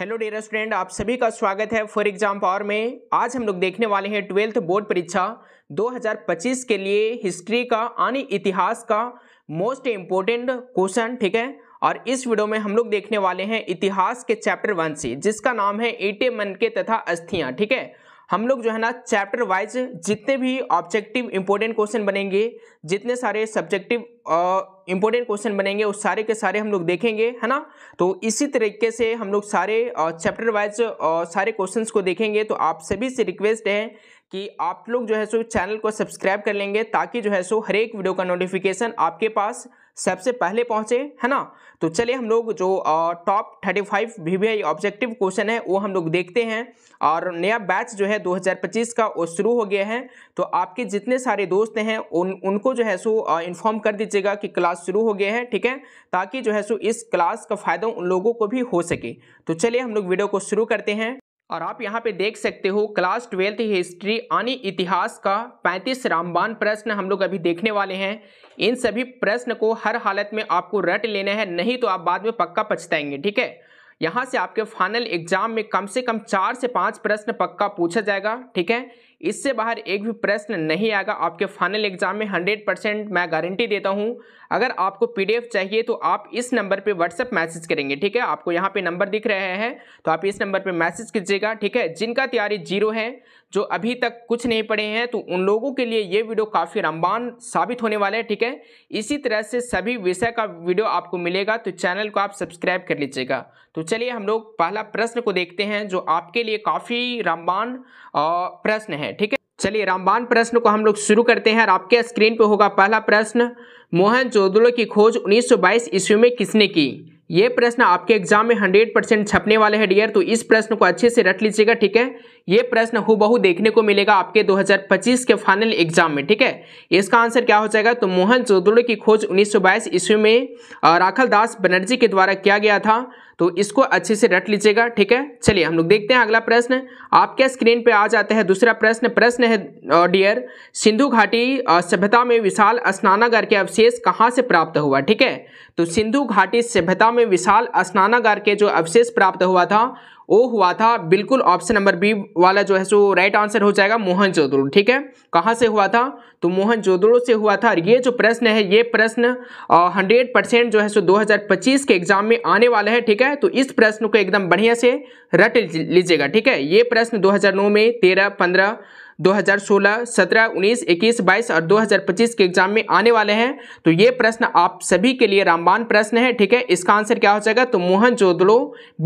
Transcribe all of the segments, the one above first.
Hello dear student आप सभी का स्वागत है फॉर एग्जाम पावर में आज हम लोग देखने वाले हैं ट्वेल्थ बोर्ड परीक्षा 2025 के लिए हिस्ट्री का यानी इतिहास का मोस्ट इम्पोर्टेंट क्वेश्चन ठीक है और इस वीडियो में हम लोग देखने वाले हैं इतिहास के चैप्टर वन से जिसका नाम है एटे मन के तथा अस्थियाँ ठीक है हम लोग जो है ना चैप्टर वाइज जितने भी ऑब्जेक्टिव इंपॉर्टेंट क्वेश्चन बनेंगे जितने सारे सब्जेक्टिव इंपॉर्टेंट क्वेश्चन बनेंगे उस सारे के सारे हम लोग देखेंगे है ना तो इसी तरीके से हम लोग सारे चैप्टर वाइज सारे क्वेश्चंस को देखेंगे तो आप सभी से रिक्वेस्ट है कि आप लोग जो है सो चैनल को सब्सक्राइब कर लेंगे ताकि जो है सो हर एक वीडियो का नोटिफिकेशन आपके पास सबसे पहले पहुंचे है ना तो चलिए हम लोग जो टॉप थर्टी फाइव वी ऑब्जेक्टिव क्वेश्चन है वो हम लोग देखते हैं और नया बैच जो है 2025 का वो शुरू हो गया है तो आपके जितने सारे दोस्त हैं उन उनको जो है सो इन्फॉर्म कर दीजिएगा कि क्लास शुरू हो गया है ठीक है ताकि जो है सो इस क्लास का फ़ायदा उन लोगों को भी हो सके तो चलिए हम लोग वीडियो को शुरू करते हैं और आप यहाँ पे देख सकते हो क्लास ट्वेल्थ हिस्ट्री यानी इतिहास का 35 रामबान प्रश्न हम लोग अभी देखने वाले हैं इन सभी प्रश्न को हर हालत में आपको रट लेना है नहीं तो आप बाद में पक्का पछताएंगे ठीक है यहाँ से आपके फाइनल एग्जाम में कम से कम चार से पाँच प्रश्न पक्का पूछा जाएगा ठीक है इससे बाहर एक भी प्रश्न नहीं आएगा आपके फाइनल एग्जाम में 100 परसेंट मैं गारंटी देता हूं अगर आपको पीडीएफ चाहिए तो आप इस नंबर पे व्हाट्सएप मैसेज करेंगे ठीक है आपको यहाँ पे नंबर दिख रहे हैं तो आप इस नंबर पे मैसेज कीजिएगा ठीक है जिनका तैयारी जीरो है जो अभी तक कुछ नहीं पढ़े हैं तो उन लोगों के लिए ये वीडियो काफ़ी रामबान साबित होने वाला है ठीक है इसी तरह से सभी विषय का वीडियो आपको मिलेगा तो चैनल को आप सब्सक्राइब कर लीजिएगा तो चलिए हम लोग पहला प्रश्न को देखते हैं जो आपके लिए काफ़ी रामबान प्रश्न है ठीक है चलिए रामबान प्रश्न को हम लोग शुरू करते हैं और आपके स्क्रीन पे होगा पहला प्रश्न मोहन चौधरी की खोज 1922 ईस्वी में किसने की ये प्रश्न आपके एग्जाम में 100 परसेंट छपने वाले हैं डियर तो इस प्रश्न को अच्छे से रट लीजिएगा ठीक है ये प्रश्न बहु देखने को मिलेगा आपके 2025 के फाइनल एग्जाम में ठीक है इसका आंसर क्या हो जाएगा तो मोहन चौधरी की खोज 1922 ईस्वी में राखल दास बनर्जी के द्वारा किया गया था तो इसको अच्छे से रट लीजिएगा ठीक है चलिए हम लोग देखते हैं अगला प्रश्न आपके स्क्रीन पे आ जाते हैं दूसरा प्रश्न प्रश्न है डियर सिंधु घाटी सभ्यता में विशाल स्नानागार के अवशेष कहाँ से प्राप्त हुआ ठीक है तो सिंधु घाटी सभ्यता में विशाल स्नानागार के जो अवशेष प्राप्त हुआ था ओ हुआ था बिल्कुल ऑप्शन नंबर बी वाला जो है सो राइट आंसर हो जाएगा मोहन चौधरी ठीक है कहाँ से हुआ था तो मोहन जोदड़ो से हुआ था और ये जो प्रश्न है ये प्रश्न हंड्रेड परसेंट जो है सो 2025 के एग्जाम में आने वाला है ठीक है तो इस प्रश्न को एकदम बढ़िया से रट लीजिएगा ठीक है ये प्रश्न 2009 में तेरह पंद्रह 2016, 17, 19, 21, 22 और 2025 के एग्जाम में आने वाले हैं तो ये प्रश्न आप सभी के लिए रामबान प्रश्न है ठीक है इसका आंसर क्या हो जाएगा तो मोहन जोदड़ो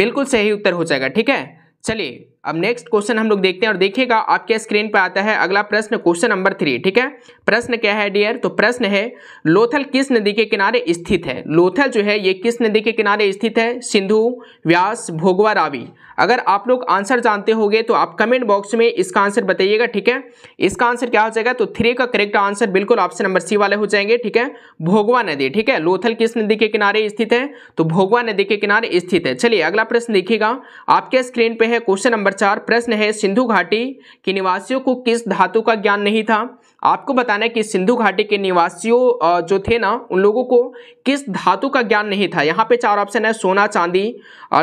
बिल्कुल सही उत्तर हो जाएगा ठीक है चलिए अब नेक्स्ट क्वेश्चन हम लोग देखते हैं और देखिएगा आपके स्क्रीन पर आता है अगला प्रश्न क्वेश्चन नंबर थ्री ठीक है प्रश्न क्या है डियर तो प्रश्न है लोथल किस नदी के किनारे स्थित है लोथल जो है ये किस नदी के किनारे स्थित है सिंधु व्यास भोगवा रावी अगर आप लोग आंसर जानते होगे तो आप कमेंट बॉक्स में इसका आंसर बताइएगा ठीक है इसका आंसर क्या हो जाएगा तो थ्री का करेक्ट आंसर बिल्कुल ऑप्शन नंबर सी वाले हो जाएंगे ठीक है भोगवा नदी ठीक है लोथल किस नदी के किनारे स्थित है तो भोगवा नदी के किनारे स्थित है चलिए अगला प्रश्न देखिएगा आपके स्क्रीन पे है क्वेश्चन नंबर चार प्रश्न है सिंधु घाटी के निवासियों को किस धातु का ज्ञान नहीं था आपको बताना है कि सिंधु घाटी के निवासियों जो थे ना उन लोगों को किस धातु का ज्ञान नहीं था यहाँ पे चार ऑप्शन है सोना चांदी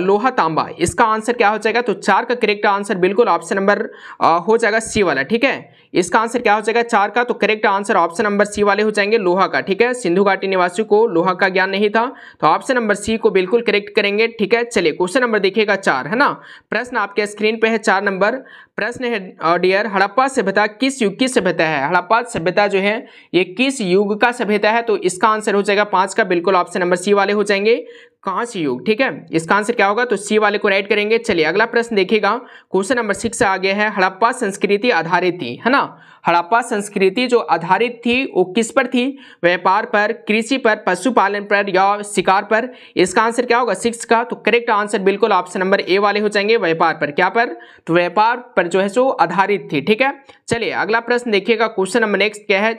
लोहा तांबा इसका आंसर क्या हो जाएगा तो चार का करेक्ट आंसर बिल्कुल ऑप्शन नंबर हो जाएगा सी वाला ठीक है इसका आंसर क्या हो जाएगा चार का तो correct answer option number C वाले हो जाएंगे लोहा का ठीक है सिंधु घाटी निवासी को लोहा का ज्ञान नहीं था तो ऑप्शन नंबर सी को बिल्कुल करेक्ट करेंगे ठीक है चलिए क्वेश्चन नंबर देखिएगा चार है ना प्रश्न आपके स्क्रीन पे है चार नंबर प्रश्न है डियर हड़प्पा सभ्यता किस युग की सभ्यता है हड़प्पा सभ्यता जो है ये किस युग का सभ्यता है तो इसका आंसर हो जाएगा पांच का बिल्कुल ऑप्शन नंबर सी वाले हो जाएंगे कहां से युग ठीक है इसका आंसर क्या होगा तो सी वाले को राइट करेंगे चलिए अगला प्रश्न देखिएगा क्वेश्चन नंबर सिक्स आ गया है हड़प्पा संस्कृति आधारित थी है ना हड़प्पा संस्कृति जो आधारित थी वो किस पर थी व्यापार पर कृषि पर पशुपालन पर या शिकार पर इसका आंसर क्या होगा सिक्स का तो करेक्ट आंसर बिल्कुल ऑप्शन नंबर ए वाले हो जाएंगे व्यापार पर क्या पर तो व्यापार पर जो है सो आधारित थी ठीक है चलिए अगला प्रश्न देखिएगा क्वेश्चन नंबर नेक्स्ट क्या है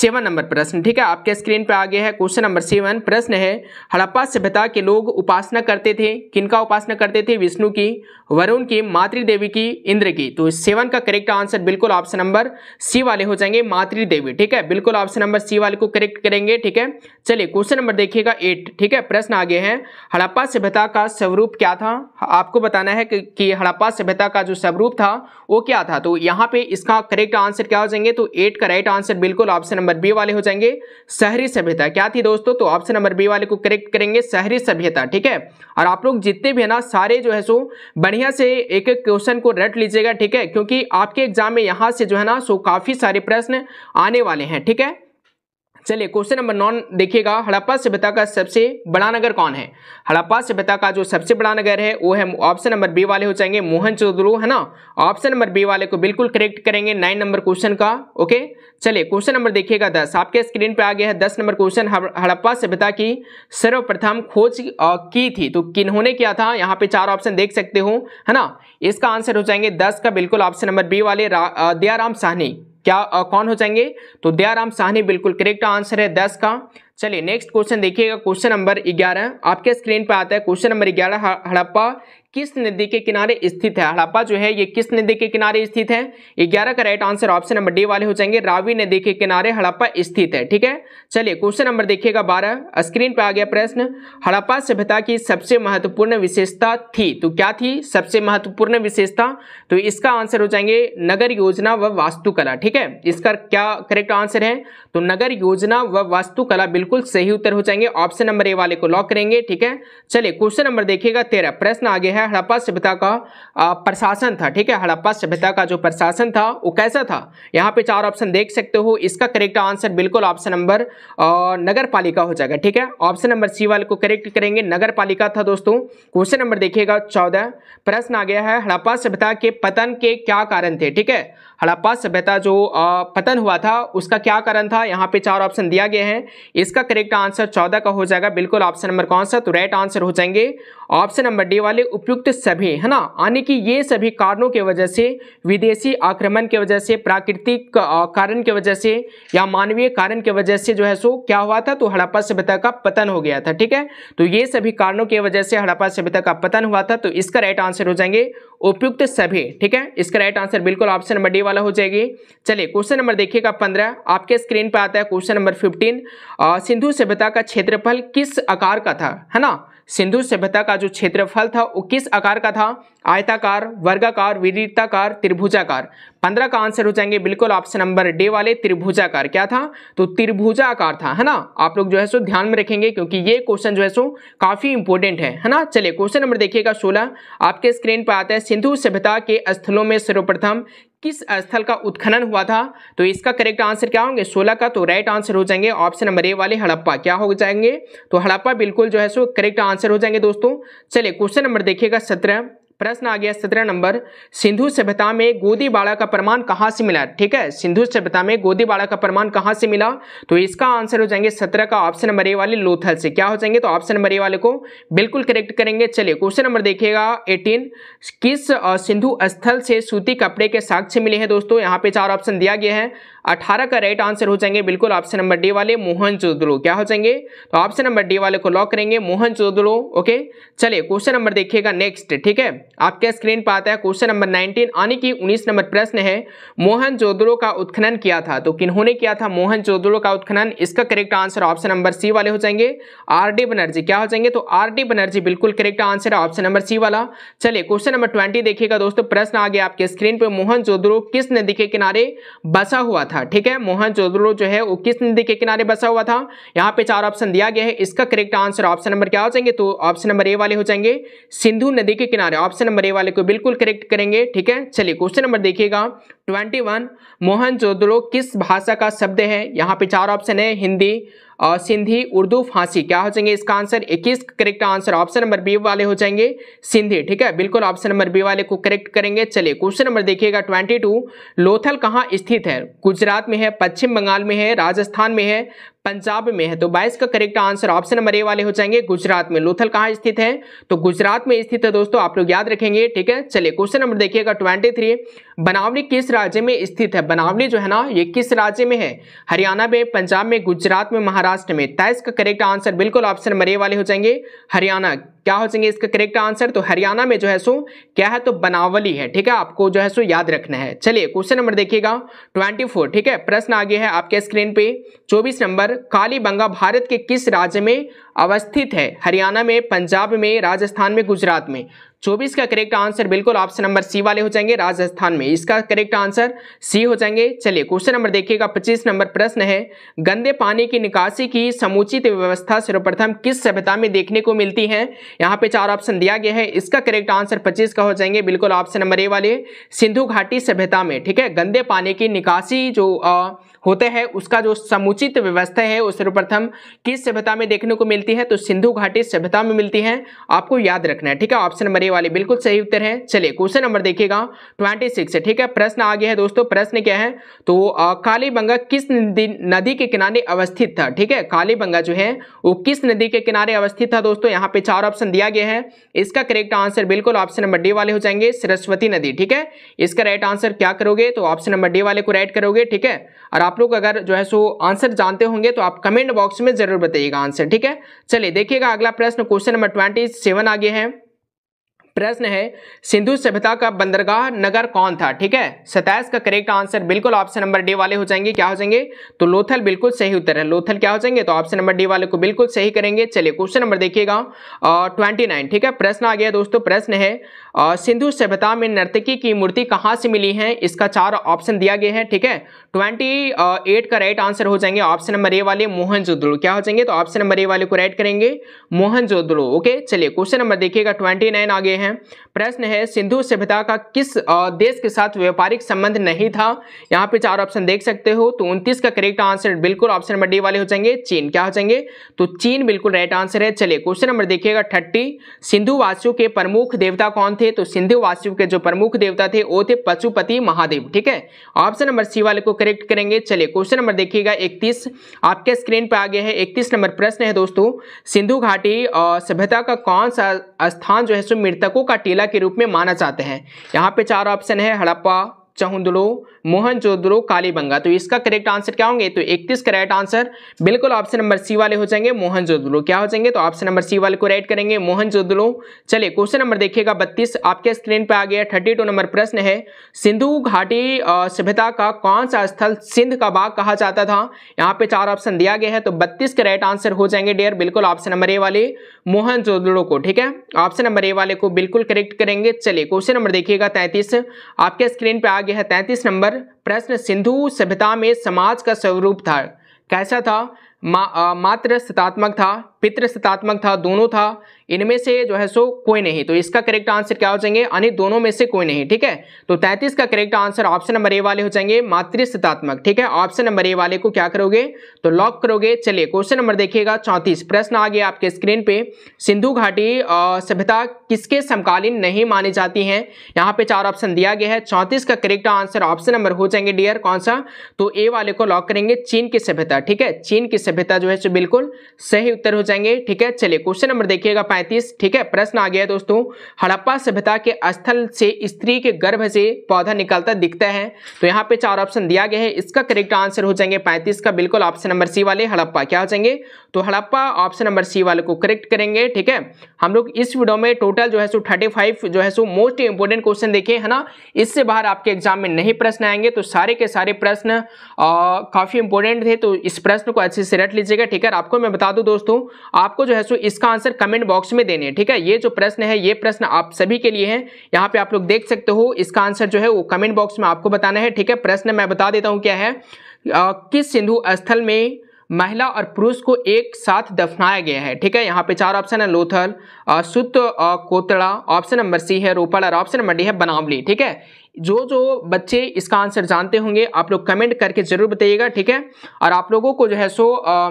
सेवन नंबर प्रश्न ठीक है आपके स्क्रीन पे आ गया है क्वेश्चन नंबर सेवन प्रश्न है हड़प्पा सभ्यता के लोग उपासना करते थे किनका उपासना करते थे विष्णु की वरुण की मातृदेवी की इंद्र की तो सेवन का करेक्ट आंसर बिल्कुल ऑप्शन नंबर सी वाले हो जाएंगे मातृदेवी ठीक है बिल्कुल ऑप्शन नंबर सी वाले को करेक्ट करेंगे ठीक है चलिए क्वेश्चन नंबर देखिएगा एट ठीक है प्रश्न आगे है हड़प्पा सभ्यता का स्वरूप क्या था आपको बताना है कि हड़प्पा सभ्यता का जो स्वरूप था वो क्या था तो यहाँ पे इसका करेक्ट आंसर क्या हो जाएंगे तो एट का राइट आंसर बिल्कुल ऑप्शन नंबर बी वाले हो जाएंगे शहरी सभ्यता क्या थी दोस्तों तो ऑप्शन नंबर बी वाले को करेक्ट करेंगे शहरी सभ्यता ठीक है और आप लोग जितने भी है ना सारे जो है सो बढ़िया से एक एक क्वेश्चन को रट लीजिएगा ठीक है क्योंकि आपके एग्जाम में यहाँ से जो है ना सो काफ़ी सारे प्रश्न आने वाले हैं ठीक है थीके? चलिए क्वेश्चन नंबर नौ देखिएगा हड़प्पा सभ्यता का सबसे बड़ा नगर कौन है हड़प्पा सभ्यता का जो सबसे बड़ा नगर है वो है ऑप्शन नंबर बी वाले हो जाएंगे मोहन है ना ऑप्शन नंबर बी वाले को बिल्कुल करेक्ट करेंगे नाइन नंबर क्वेश्चन का ओके चलिए क्वेश्चन नंबर देखिएगा दस आपके स्क्रीन पर आ गया है दस नंबर क्वेश्चन हड़प्पा सभ्यता की सर्वप्रथम खोज की थी तो किन्होंने किया था यहाँ पे चार ऑप्शन देख सकते हो है ना इसका आंसर हो जाएंगे दस का बिल्कुल ऑप्शन नंबर बी वाले दयाराम साहनी क्या आ, कौन हो जाएंगे तो दयाराम साहनी बिल्कुल करेक्ट आंसर है दस का चलिए नेक्स्ट क्वेश्चन देखिएगा क्वेश्चन नंबर ग्यारह आपके स्क्रीन पर आता है क्वेश्चन नंबर ग्यारह हड़प्पा किस नदी के किनारे स्थित है हड़प्पा जो है ये किस नदी के किनारे स्थित है ग्यारह का right answer option number D वाले हो जाएंगे रावी नदी के किनारे हड़प्पा स्थित है ठीक है चलिए क्वेश्चन नंबर देखिएगा बारह स्क्रीन पर आ गया प्रश्न हड़प्पा सभ्यता की सबसे महत्वपूर्ण विशेषता थी तो क्या थी सबसे महत्वपूर्ण विशेषता तो इसका आंसर हो जाएंगे नगर योजना व वास्तुकला ठीक है इसका क्या करेक्ट आंसर है तो नगर योजना व वास्तुकला बिल्कुल सही उत्तर हो जाएंगे ऑप्शन नंबर ए वाले को लॉक करेंगे ठीक है चलिए क्वेश्चन नंबर देखिएगा तेरह प्रश्न आगे है है हड़प्पा सभ्यता का प्रशासन था ठीक है हड़प्पा सभ्यता का जो प्रशासन था वो कैसा था यहाँ पे चार ऑप्शन देख सकते हो इसका करेक्ट आंसर बिल्कुल ऑप्शन नंबर नगर पालिका हो जाएगा ठीक है ऑप्शन नंबर सी वाले को करेक्ट करेंगे नगर पालिका था दोस्तों क्वेश्चन नंबर देखिएगा चौदह प्रश्न आ गया है हड़प्पा सभ्यता के पतन के क्या कारण थे ठीक है हड़प्पा सभ्यता जो पतन हुआ था उसका क्या कारण था यहाँ पे चार ऑप्शन दिया गया है इसका करेक्ट आंसर चौदह का हो जाएगा बिल्कुल ऑप्शन नंबर कौन सा तो राइट आंसर हो जाएंगे ऑप्शन नंबर डी वाले उपयुक्त सभी है ना यानी कि ये सभी कारणों की वजह से विदेशी आक्रमण की वजह से प्राकृतिक कारण की वजह से या मानवीय कारण की वजह से जो है सो क्या हुआ था तो हड़प्पा सभ्यता का पतन हो गया था ठीक है तो ये सभी कारणों की वजह से हड़प्पा सभ्यता का पतन हुआ था तो इसका राइट आंसर हो जाएंगे उपयुक्त सभी ठीक है इसका राइट आंसर बिल्कुल ऑप्शन नंबर डी वाला हो जाएगी चलिए क्वेश्चन नंबर देखिएगा पंद्रह आपके स्क्रीन पर आता है क्वेश्चन नंबर फिफ्टीन सिंधु सभ्यता का क्षेत्रफल किस आकार का था है ना सिंधु सभ्यता का जो क्षेत्रफल था वो किस आकार का था आयताकार वर्गाकार विदिताकार त्रिभुजाकार पंद्रह का आंसर हो जाएंगे बिल्कुल ऑप्शन नंबर डे वाले त्रिभुजाकार क्या था तो त्रिभुजा आकार था है ना आप लोग जो है सो ध्यान में रखेंगे क्योंकि ये क्वेश्चन जो है सो काफी इंपॉर्टेंट है है ना चलिए क्वेश्चन नंबर देखिएगा सोलह आपके स्क्रीन पर आता है सिंधु सभ्यता के स्थलों में सर्वप्रथम किस स्थल का उत्खनन हुआ था तो इसका करेक्ट आंसर क्या होंगे सोलह का तो राइट आंसर हो जाएंगे ऑप्शन नंबर ए वाले हड़प्पा क्या हो जाएंगे तो हड़प्पा बिल्कुल जो है सो करेक्ट आंसर हो जाएंगे दोस्तों चलिए क्वेश्चन नंबर देखिएगा सत्रह प्रश्न आ गया सत्रह नंबर सिंधु सभ्यता में गोदीबाड़ा का प्रमाण कहाँ से मिला ठीक है सिंधु सभ्यता में गोदीबाड़ा का प्रमाण कहाँ से मिला तो इसका आंसर हो जाएंगे सत्रह का ऑप्शन नंबर ए वाले लोथल से क्या हो जाएंगे तो ऑप्शन नंबर ए वाले को बिल्कुल करेक्ट करेंगे चलिए क्वेश्चन नंबर देखिएगा एटीन किस सिंधु स्थल से सूती कपड़े के साक्ष्य मिले हैं दोस्तों यहाँ पे चार ऑप्शन दिया गया है अठारह का राइट आंसर हो जाएंगे बिल्कुल ऑप्शन नंबर डी वाले मोहन चौधरी क्या हो जाएंगे तो ऑप्शन नंबर डी वाले को लॉक करेंगे मोहन चौधरी ओके चलिए क्वेश्चन नंबर देखिएगा नेक्स्ट ठीक है आपके स्क्रीन पर आता है क्वेश्चन नंबर नाइनटीन यानी कि उन्नीस नंबर प्रश्न है मोहन चौधरी का उत्खनन किया था तो किन्होंने किया था मोहन चौधरी का उत्खनन इसका correct answer option number C वाले हो जाएंगे आर डी बनर्जी क्या हो जाएंगे तो आर डी बनर्जी बिल्कुल करेक्ट आंसर है ऑप्शन नंबर सी वाला चलिए क्वेश्चन नंबर ट्वेंटी देखिएगा दोस्तों प्रश्न आ गया आपके स्क्रीन पर मोहन चौधरो किस नदी के किनारे बसा हुआ था ठीक है मोहनजोदड़ो जो है वो किस नदी के किनारे बसा हुआ था यहाँ पे चार ऑप्शन दिया गया है इसका करेक्ट आंसर ऑप्शन नंबर क्या हो जाएंगे तो ऑप्शन नंबर ए वाले हो जाएंगे सिंधु नदी के किनारे ऑप्शन नंबर ए वाले को बिल्कुल करेक्ट करेंगे ठीक है चलिए क्वेश्चन नंबर देखिएगा ट्वेंटी वन मोहनजोदड़ो किस भाषा का शब्द है यहाँ पे चार ऑप्शन है हिंदी सिंधी उर्दू फांसी क्या हो जाएंगे इसका आंसर इक्कीस correct answer option number B वाले हो जाएंगे सिंधी ठीक है बिल्कुल ऑप्शन नंबर बी वाले को करेक्ट करेंगे चलिए क्वेश्चन नंबर देखिएगा ट्वेंटी लोथल कहाँ स्थित है गुजरात में है पश्चिम बंगाल में है राजस्थान में है पंजाब में है तो बाईस का correct answer option number A वाले हो जाएंगे गुजरात में लोथल कहाँ स्थित है तो गुजरात में स्थित है दोस्तों आप लोग याद रखेंगे ठीक है चलिए क्वेश्चन नंबर देखिएगा ट्वेंटी थ्री बनावली किस राज्य में स्थित है बनावली जो है ना ये किस राज्य में है हरियाणा में पंजाब में गुजरात में महाराष्ट्र में तेईस का करेक्ट आंसर बिल्कुल ऑप्शन नंबर ए वाले हो जाएंगे हरियाणा क्या हो सकेंगे इसका करेक्ट आंसर तो हरियाणा में जो है सो क्या है तो बनावली है ठीक है आपको जो है सो याद रखना है चलिए क्वेश्चन नंबर देखिएगा 24 ठीक है प्रश्न आगे है आपके स्क्रीन पे 24 नंबर कालीबंगा भारत के किस राज्य में अवस्थित है हरियाणा में पंजाब में राजस्थान में गुजरात में चौबीस का करेक्ट आंसर बिल्कुल ऑप्शन नंबर सी वाले हो जाएंगे राजस्थान में इसका करेक्ट आंसर सी हो जाएंगे चलिए क्वेश्चन नंबर देखिएगा पच्चीस नंबर प्रश्न है गंदे पानी की निकासी की समुचित व्यवस्था सर्वप्रथम किस सभ्यता में देखने को मिलती है यहाँ पे चार ऑप्शन दिया गया है इसका करेक्ट आंसर पच्चीस का हो जाएंगे बिल्कुल ऑप्शन नंबर ए वाले सिंधु घाटी सभ्यता में ठीक है गंदे पानी की निकासी जो होते हैं उसका जो समुचित व्यवस्था है वो सर्वप्रथम किस सभ्यता में देखने को मिलती है तो सिंधु घाटी सभ्यता में मिलती है आपको याद रखना है ठीक है ऑप्शन नंबर ए वाले बिल्कुल सही उत्तर है चलिए क्वेश्चन नंबर देखिएगा ट्वेंटी सिक्स ठीक है प्रश्न आ गया है दोस्तों प्रश्न क्या है तो कालीबंगा किस नदी के किनारे अवस्थित था ठीक है कालीबंगा जो है वो किस नदी के किनारे अवस्थित था दोस्तों यहाँ पे चार ऑप्शन दिया गया है इसका करेक्ट आंसर बिल्कुल ऑप्शन नंबर डी वाले हो जाएंगे सरस्वती नदी ठीक है इसका राइट आंसर क्या करोगे तो ऑप्शन नंबर डी वाले को राइट करोगे ठीक है और आप लोग अगर जो है सो आंसर जानते होंगे तो आप कमेंट बॉक्स में जरूर बताइएगा आंसर ठीक है चलिए देखिएगा अगला प्रश्न क्वेश्चन नंबर ट्वेंटी सेवन आ गया है प्रश्न है सिंधु सभ्यता का बंदरगाह नगर कौन था ठीक है सताइस का करेक्ट आंसर बिल्कुल ऑप्शन नंबर डी वाले हो जाएंगे क्या हो जाएंगे तो लोथल बिल्कुल सही उत्तर है लोथल क्या हो जाएंगे तो ऑप्शन नंबर डी वाले को बिल्कुल सही करेंगे चलिए क्वेश्चन नंबर देखिएगा ट्वेंटी नाइन ठीक है प्रश्न आ गया दोस्तों प्रश्न है सिंधु सभ्यता में नर्तकी की मूर्ति कहाँ से मिली है इसका चार ऑप्शन दिया गया है ठीक है ट्वेंटी एट का राइट आंसर हो जाएंगे ऑप्शन नंबर ए वाले मोहन क्या हो जाएंगे तो ऑप्शन नंबर ए वाले को राइट करेंगे मोहन ओके चलिए क्वेश्चन नंबर देखिएगा ट्वेंटी आ गए हैं प्रश्न है सिंधु सभ्यता का किस देश के साथ व्यापारिक संबंध नहीं था यहाँ पे चार ऑप्शन देख सकते हो तो उनतीस का करेक्ट आंसर बिल्कुल ऑप्शन नंबर डी वाले हो जाएंगे चीन क्या हो जाएंगे तो चीन बिल्कुल राइट आंसर है चलिए क्वेश्चन नंबर देखिएगा थर्टी सिंधु वासियों के प्रमुख देवता कौन थे तो सिंधु वासियों के जो प्रमुख देवता थे वो थे पशुपति महादेव ठीक है ऑप्शन नंबर सी वाले को करेक्ट करेंगे चलिए क्वेश्चन नंबर देखिएगा इकतीस आपके स्क्रीन पर आ गया है इकतीस नंबर प्रश्न है दोस्तों सिंधु घाटी सभ्यता का कौन सा स्थान जो है सो मृतक पर्यटकों का टीला के रूप में माना जाते हैं यहाँ पे चार ऑप्शन है हड़प्पा चहुंदड़ो मोहन जोदड़ो कालीबंगा तो इसका करेक्ट आंसर क्या होंगे तो 31 करेक्ट आंसर बिल्कुल ऑप्शन नंबर सी वाले हो जाएंगे मोहन चौधरो क्या हो जाएंगे तो ऑप्शन नंबर सी वाले को राइट करेंगे मोहन चौधरो चलिए क्वेश्चन नंबर देखिएगा बत्तीस आपके स्क्रीन पर आ गया थर्टी टू नंबर प्रश्न है सिंधु घाटी सभ्यता का कौन सा स्थल सिंध का बाग कहा जाता था यहाँ पे चार ऑप्शन दिया गया है तो बत्तीस के राइट आंसर हो जाएंगे डेयर बिल्कुल ऑप्शन नंबर ए वाले मोहन जोदड़ो को ठीक है ऑप्शन नंबर ए वाले को बिल्कुल करेक्ट करेंगे चलिए क्वेश्चन नंबर देखिएगा तैंतीस आपके स्क्रीन पर गया है तैंतीस नंबर प्रश्न सिंधु सभ्यता में समाज का स्वरूप था कैसा था मा, आ, मात्र सतात्मक था पितृस्थितात्मक था दोनों था इनमें से जो है सो कोई नहीं तो इसका करेक्ट आंसर क्या हो जाएंगे यानी दोनों में से कोई नहीं ठीक है तो तैतीस का correct answer option number A वाले हो जाएंगे मातृस्थितात्मक ठीक है ऑप्शन नंबर ए वाले को क्या करोगे तो लॉक करोगे चलिए क्वेश्चन नंबर देखिएगा चौंतीस प्रश्न आ गया आपके स्क्रीन पे सिंधु घाटी सभ्यता किसके समकालीन नहीं मानी जाती है यहाँ पे चार ऑप्शन दिया गया है चौंतीस का करेक्ट आंसर ऑप्शन नंबर हो जाएंगे डियर कौन सा तो ए वाले को लॉक करेंगे चीन की सभ्यता ठीक है चीन की सभ्यता जो है बिल्कुल सही उत्तर हो जाएंगे जाएंगे ठीक है चलिए क्वेश्चन नंबर देखिएगा पैंतीस ठीक है प्रश्न आ गया दोस्तों हड़प्पा सभ्यता के स्थल से स्त्री के गर्भ से पौधा निकलता दिखता है तो यहाँ पे चार ऑप्शन दिया गया है इसका करेक्ट आंसर हो जाएंगे पैंतीस का बिल्कुल ऑप्शन नंबर सी वाले हड़प्पा क्या हो जाएंगे तो हड़प्पा ऑप्शन नंबर सी वाले को करेक्ट करेंगे ठीक है हम लोग इस वीडियो में टोटल जो है सो थर्टी जो है सो मोस्ट इंपोर्टेंट क्वेश्चन देखे है ना इससे बाहर आपके एग्जाम में नहीं प्रश्न आएंगे तो सारे के सारे प्रश्न काफी इंपोर्टेंट थे तो इस प्रश्न को अच्छे से रट लीजिएगा ठीक है आपको मैं बता दूं दोस्तों आपको जो है सो इसका आंसर कमेंट बॉक्स में देने ठीक है ये जो प्रश्न है ये प्रश्न आप सभी के लिए है यहाँ पे आप लोग देख सकते हो इसका आंसर जो है वो कमेंट बॉक्स में आपको बताना है ठीक है प्रश्न मैं बता देता हूँ क्या है किस सिंधु स्थल में महिला और पुरुष को एक साथ दफनाया गया है ठीक है यहाँ पे चार ऑप्शन है लोथल सुत कोतड़ा ऑप्शन नंबर सी है रोपड़ और ऑप्शन नंबर डी है बनावली ठीक है जो जो बच्चे इसका आंसर जानते होंगे आप लोग कमेंट करके जरूर बताइएगा ठीक है और आप लोगों को जो है सो आ,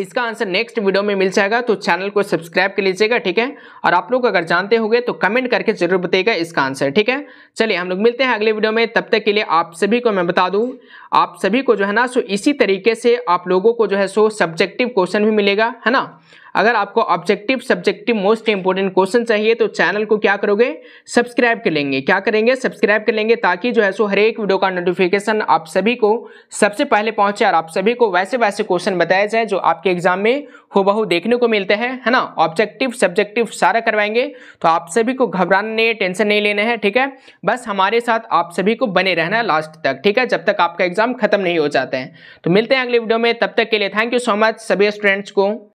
इसका आंसर नेक्स्ट वीडियो में मिल जाएगा तो चैनल को सब्सक्राइब कर लीजिएगा ठीक है और आप लोग अगर जानते होंगे तो कमेंट करके जरूर बताइएगा इसका आंसर ठीक है चलिए हम लोग मिलते हैं अगले वीडियो में तब तक के लिए आप सभी को मैं बता दूं आप सभी को जो है ना सो इसी तरीके से आप लोगों को जो है सो सब्जेक्टिव क्वेश्चन भी मिलेगा है ना अगर आपको objective subjective most important question चाहिए तो चैनल को क्या करोगे सब्सक्राइब कर लेंगे क्या करेंगे सब्सक्राइब कर लेंगे ताकि जो है सो हर एक वीडियो का नोटिफिकेशन आप सभी को सबसे पहले पहुंचे और आप सभी को वैसे वैसे क्वेश्चन बताया जाए जो आपके एग्जाम में बहु देखने को मिलते हैं है ना ऑब्जेक्टिव सब्जेक्टिव सारा करवाएंगे तो आप सभी को घबराने टेंशन नहीं लेने हैं ठीक है बस हमारे साथ आप सभी को बने रहना लास्ट तक ठीक है जब तक आपका एग्जाम खत्म नहीं हो जाते हैं तो मिलते हैं अगले वीडियो में तब तक के लिए थैंक यू सो मच सभी स्टूडेंट्स को